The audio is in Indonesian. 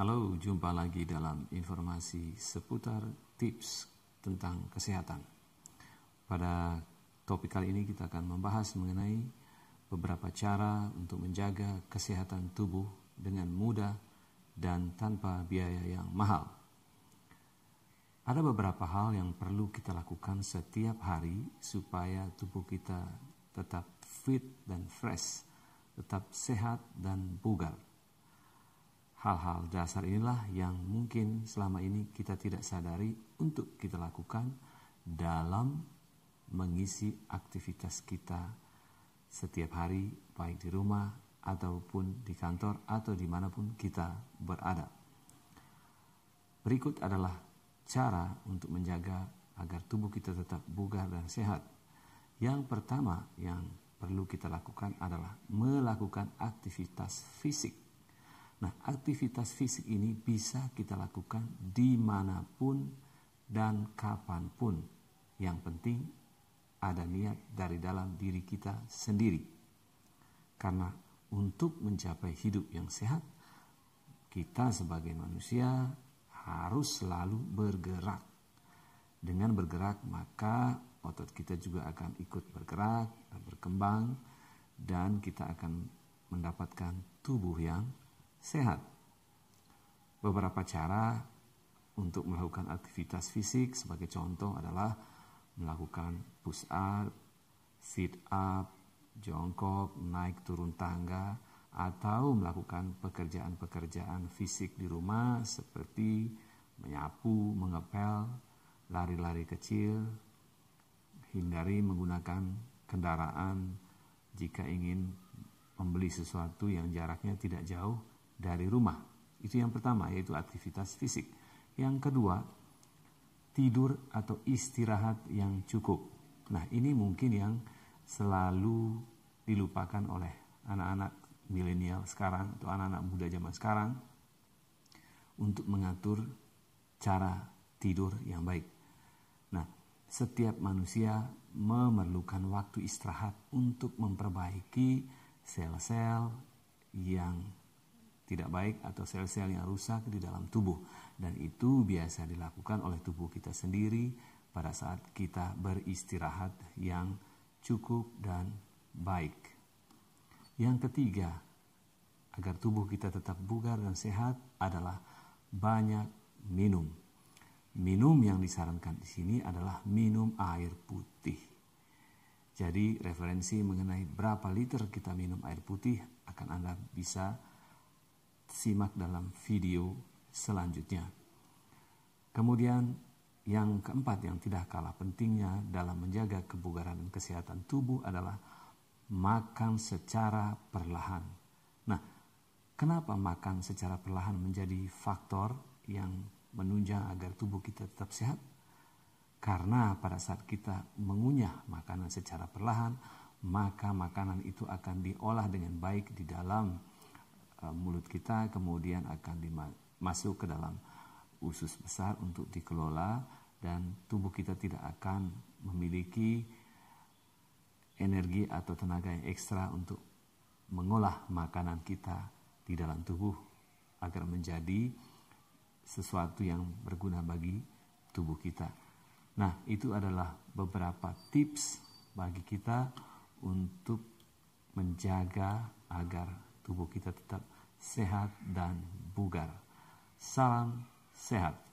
Halo, jumpa lagi dalam informasi seputar tips tentang kesehatan. Pada topik kali ini kita akan membahas mengenai beberapa cara untuk menjaga kesehatan tubuh dengan mudah dan tanpa biaya yang mahal. Ada beberapa hal yang perlu kita lakukan setiap hari supaya tubuh kita tetap fit dan fresh, tetap sehat dan bugar. Hal-hal dasar inilah yang mungkin selama ini kita tidak sadari untuk kita lakukan dalam mengisi aktivitas kita setiap hari, baik di rumah ataupun di kantor atau dimanapun kita berada. Berikut adalah cara untuk menjaga agar tubuh kita tetap bugar dan sehat. Yang pertama yang perlu kita lakukan adalah melakukan aktivitas fisik Nah, aktivitas fisik ini bisa kita lakukan dimanapun dan kapanpun. Yang penting ada niat dari dalam diri kita sendiri. Karena untuk mencapai hidup yang sehat, kita sebagai manusia harus selalu bergerak. Dengan bergerak maka otot kita juga akan ikut bergerak berkembang dan kita akan mendapatkan tubuh yang sehat. Beberapa cara untuk melakukan aktivitas fisik sebagai contoh adalah melakukan push up, sit up, jongkok, naik turun tangga, atau melakukan pekerjaan-pekerjaan fisik di rumah seperti menyapu, mengepel, lari-lari kecil, hindari menggunakan kendaraan jika ingin membeli sesuatu yang jaraknya tidak jauh dari rumah. Itu yang pertama, yaitu aktivitas fisik. Yang kedua, tidur atau istirahat yang cukup. Nah, ini mungkin yang selalu dilupakan oleh anak-anak milenial sekarang atau anak-anak muda zaman sekarang untuk mengatur cara tidur yang baik. Nah, setiap manusia memerlukan waktu istirahat untuk memperbaiki sel-sel yang tidak baik atau sel-sel yang rusak di dalam tubuh dan itu biasa dilakukan oleh tubuh kita sendiri pada saat kita beristirahat yang cukup dan baik. Yang ketiga, agar tubuh kita tetap bugar dan sehat adalah banyak minum. Minum yang disarankan di sini adalah minum air putih. Jadi referensi mengenai berapa liter kita minum air putih akan Anda bisa Simak dalam video selanjutnya. Kemudian yang keempat yang tidak kalah pentingnya dalam menjaga kebugaran dan kesehatan tubuh adalah makan secara perlahan. Nah, kenapa makan secara perlahan menjadi faktor yang menunjang agar tubuh kita tetap sehat? Karena pada saat kita mengunyah makanan secara perlahan, maka makanan itu akan diolah dengan baik di dalam Eh, mulut kita kemudian akan masuk ke dalam usus besar untuk dikelola dan tubuh kita tidak akan memiliki energi atau tenaga yang ekstra untuk mengolah makanan kita di dalam tubuh agar menjadi sesuatu yang berguna bagi tubuh kita. Nah, itu adalah beberapa tips bagi kita untuk menjaga agar tubuh kita tetap sehat dan bugar. Salam sehat.